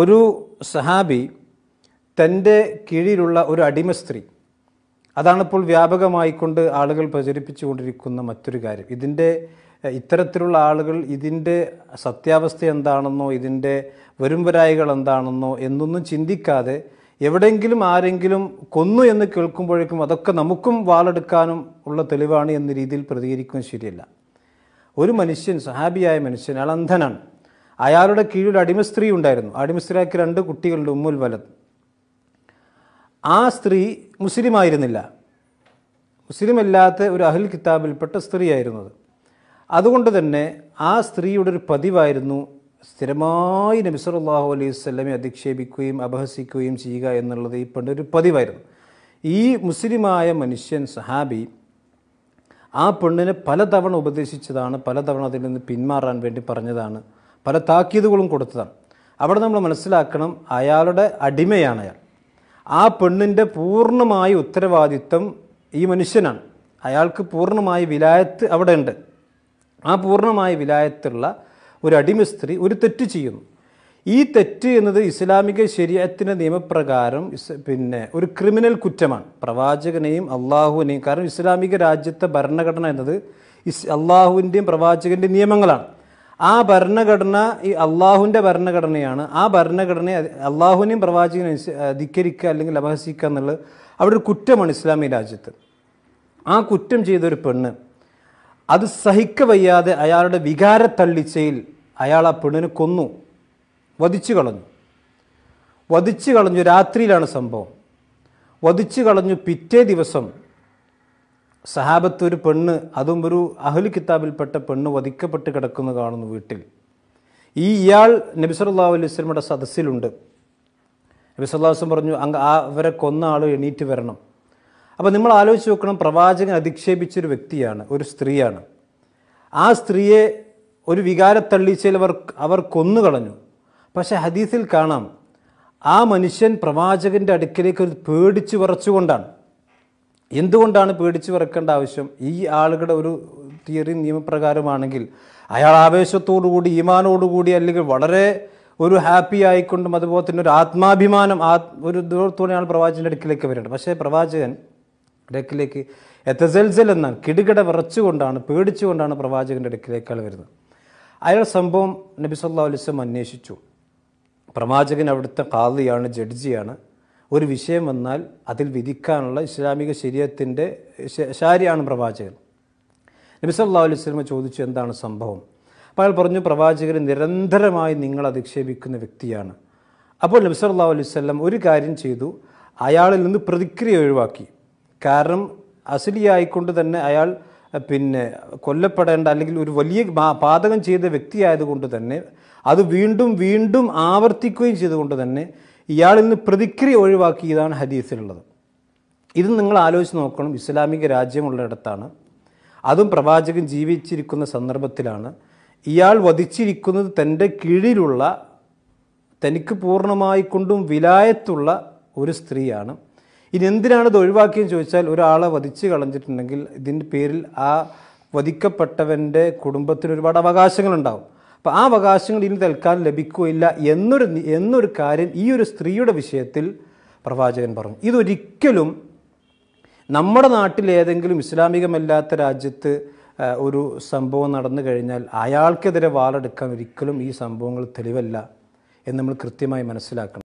ഒരു സഹാബി തൻ്റെ കീഴിലുള്ള ഒരു അടിമ സ്ത്രീ അതാണിപ്പോൾ വ്യാപകമായിക്കൊണ്ട് ആളുകൾ പ്രചരിപ്പിച്ചുകൊണ്ടിരിക്കുന്ന മറ്റൊരു കാര്യം ഇതിൻ്റെ ഇത്തരത്തിലുള്ള ആളുകൾ ഇതിൻ്റെ സത്യാവസ്ഥ എന്താണെന്നോ ഇതിൻ്റെ വരായികൾ എന്താണെന്നോ എന്നൊന്നും ചിന്തിക്കാതെ എവിടെയെങ്കിലും ആരെങ്കിലും കൊന്നു എന്ന് കേൾക്കുമ്പോഴേക്കും അതൊക്കെ നമുക്കും വാളെടുക്കാനും ഉള്ള തെളിവാണ് എന്ന രീതിയിൽ പ്രതികരിക്കുകയും ശരിയല്ല ഒരു മനുഷ്യൻ സഹാബിയായ മനുഷ്യൻ അയാൾ അന്ധനാണ് അയാളുടെ കീഴിൽ അടിമ സ്ത്രീ ഉണ്ടായിരുന്നു അടിമസ്ത്രീക്ക് രണ്ട് കുട്ടികളുടെ ഉമ്മുൽ വലത് ആ സ്ത്രീ മുസ്ലിം ആയിരുന്നില്ല മുസ്ലിം അല്ലാത്ത ഒരു അഹിൽ കിതാബിൽപ്പെട്ട സ്ത്രീയായിരുന്നു അത് അതുകൊണ്ട് തന്നെ ആ സ്ത്രീയുടെ ഒരു പതിവായിരുന്നു സ്ഥിരമായി നബി സല്ലല്ലാഹു അലൈഹി വസല്ലമെ അധിക്ഷേപിക്കുകയും അപഹസിക്കുകയും ചെയ്യുക എന്നുള്ളത് ഈ പെണ്ണൊരു പതിവായിരുന്നു ഈ മുസ്ലിമായ മനുഷ്യൻ സഹാബി ആ പെണ്ണിനെ പലതവണ ഉപദേശിച്ചതാണ് പലതവണ അതിൽ നിന്ന് പിന്മാറാൻ വേണ്ടി പറഞ്ഞതാണ് പല താക്കീതുകളും കൊടുത്തതാണ് അവിടെ നമ്മൾ മനസ്സിലാക്കണം അയാളുടെ അടിമയാണ് അയാൾ ആ പെണ്ണിൻ്റെ പൂർണ്ണമായ ഉത്തരവാദിത്വം ഈ മനുഷ്യനാണ് അയാൾക്ക് പൂർണ്ണമായ വിലായത്ത് അവിടെ ഉണ്ട് ആ പൂർണ്ണമായ വിലായത്തുള്ള ഒരു അടിമ സ്ത്രീ ഒരു തെറ്റ് ചെയ്യുന്നു ഈ തെറ്റ് എന്നത് ഇസ്ലാമിക ശരീരത്തിൻ്റെ നിയമപ്രകാരം പിന്നെ ഒരു ക്രിമിനൽ കുറ്റമാണ് പ്രവാചകനെയും അള്ളാഹുവിനെയും കാരണം ഇസ്ലാമിക രാജ്യത്തെ ഭരണഘടന എന്നത് ഇസ് അള്ളാഹുവിൻ്റെയും പ്രവാചകൻ്റെയും നിയമങ്ങളാണ് ആ ഭരണഘടന ഈ അള്ളാഹുവിൻ്റെ ഭരണഘടനയാണ് ആ ഭരണഘടനയെ അള്ളാഹുവിനെയും പ്രവാചകനെയും ധിക്കരിക്കുക അല്ലെങ്കിൽ അപഹസിക്കുക എന്നുള്ളത് അവിടെ ഒരു കുറ്റമാണ് ഇസ്ലാമി രാജ്യത്ത് ആ കുറ്റം ചെയ്തൊരു പെണ്ണ് അത് സഹിക്ക വയ്യാതെ അയാളുടെ വികാരത്തള്ളിച്ചയിൽ അയാൾ ആ പെണ്ണിനെ കൊന്നു വധിച്ചു കളഞ്ഞു വധിച്ചു കളഞ്ഞു രാത്രിയിലാണ് സംഭവം വധിച്ചു കളഞ്ഞു പിറ്റേ ദിവസം സഹാബത്ത് ഒരു പെണ്ണ് അതും ഒരു അഹ്ലു കിതാബിൽപ്പെട്ട പെണ്ണ് വധിക്കപ്പെട്ട് കിടക്കുന്നു കാണുന്നു വീട്ടിൽ ഈ ഇയാൾ നബിസല്ലാ അലൈസ്ലമയുടെ സദസ്സിലുണ്ട് നബിസല്ലാസ്ലം പറഞ്ഞു അങ്ങ് ആ അവരെ കൊന്ന ആൾ എണീറ്റ് വരണം അപ്പോൾ നമ്മൾ ആലോചിച്ച് നോക്കണം പ്രവാചകൻ അധിക്ഷേപിച്ചൊരു വ്യക്തിയാണ് ഒരു സ്ത്രീയാണ് ആ സ്ത്രീയെ ഒരു വികാരത്തള്ളീച്ചയിൽ അവർ അവർ കൊന്നുകളഞ്ഞു പക്ഷേ ഹദീസിൽ കാണാം ആ മനുഷ്യൻ പ്രവാചകൻ്റെ അടുക്കലേക്ക് ഒരു പേടിച്ചു വിറച്ചുകൊണ്ടാണ് എന്തുകൊണ്ടാണ് പേടിച്ചു വിറക്കേണ്ട ആവശ്യം ഈ ആളുകളുടെ ഒരു തിയറി നിയമപ്രകാരമാണെങ്കിൽ അയാൾ ആവേശത്തോടുകൂടി ഈമാനോടുകൂടി അല്ലെങ്കിൽ വളരെ ഒരു ഹാപ്പി ആയിക്കൊണ്ടും അതുപോലെ തന്നെ ഒരു ആത്മാഭിമാനം ആ ഒരു ദൂരത്തോടെയാണ് പ്രവാചകൻ്റെ അടുക്കിലേക്ക് വരേണ്ടത് പക്ഷേ പ്രവാചകൻ അടുക്കിലേക്ക് എത്തസെൽസൽ എന്നാണ് കിടുകിട വിറച്ചുകൊണ്ടാണ് പേടിച്ചുകൊണ്ടാണ് പ്രവാചകൻ്റെ അടുക്കിലേക്കാൾ വരുന്നത് അയാൾ സംഭവം നബി സല്ലാ അലിസ്ലം അന്വേഷിച്ചു പ്രവാചകൻ അവിടുത്തെ കാതിയാണ് ജഡ്ജിയാണ് ഒരു വിഷയം വന്നാൽ അതിൽ വിധിക്കാനുള്ള ഇസ്ലാമിക ശരീരത്തിൻ്റെ ശാരിയാണ് പ്രവാചകൻ നബിസല്ലാ അലൈഹി സ്വലമ ചോദിച്ചു എന്താണ് സംഭവം അപ്പോൾ അയാൾ പറഞ്ഞു പ്രവാചകൻ നിരന്തരമായി നിങ്ങൾ അധിക്ഷേപിക്കുന്ന വ്യക്തിയാണ് അപ്പോൾ നബിസല്ലാ അലൈഹി സ്വലം ഒരു കാര്യം ചെയ്തു അയാളിൽ നിന്ന് പ്രതിക്രിയ ഒഴിവാക്കി കാരണം അസിലിയായിക്കൊണ്ട് തന്നെ അയാൾ പിന്നെ കൊല്ലപ്പെടേണ്ട അല്ലെങ്കിൽ ഒരു വലിയ പാതകം ചെയ്ത വ്യക്തിയായതുകൊണ്ട് തന്നെ അത് വീണ്ടും വീണ്ടും ആവർത്തിക്കുകയും ചെയ്തുകൊണ്ട് തന്നെ ഇയാളിൽ നിന്ന് പ്രതിക്രിയ ഒഴിവാക്കിയതാണ് ഹദീസിലുള്ളത് ഇത് നിങ്ങൾ ആലോചിച്ച് നോക്കണം ഇസ്ലാമിക രാജ്യമുള്ളിടത്താണ് അതും പ്രവാചകൻ ജീവിച്ചിരിക്കുന്ന സന്ദർഭത്തിലാണ് ഇയാൾ വധിച്ചിരിക്കുന്നത് തൻ്റെ കീഴിലുള്ള തനിക്ക് പൂർണ്ണമായി കൊണ്ടും വിലായത്തുള്ള ഒരു സ്ത്രീയാണ് ഇനി എന്തിനാണ് ഇത് ഒഴിവാക്കിയെന്ന് ചോദിച്ചാൽ ഒരാളെ വധിച്ച് കളഞ്ഞിട്ടുണ്ടെങ്കിൽ ഇതിൻ്റെ പേരിൽ ആ വധിക്കപ്പെട്ടവൻ്റെ കുടുംബത്തിന് ഒരുപാട് അവകാശങ്ങളുണ്ടാവും അപ്പം ആ അവകാശങ്ങൾ ഇനി തൽക്കാലം ലഭിക്കുകയില്ല എന്നൊരു എന്നൊരു കാര്യം ഈ ഒരു സ്ത്രീയുടെ വിഷയത്തിൽ പ്രവാചകൻ പറഞ്ഞു ഇതൊരിക്കലും നമ്മുടെ നാട്ടിൽ ഏതെങ്കിലും ഇസ്ലാമികമല്ലാത്ത രാജ്യത്ത് ഒരു സംഭവം നടന്നു കഴിഞ്ഞാൽ അയാൾക്കെതിരെ വാളെടുക്കാൻ ഒരിക്കലും ഈ സംഭവങ്ങൾ തെളിവല്ല എന്ന് നമ്മൾ കൃത്യമായി മനസ്സിലാക്കണം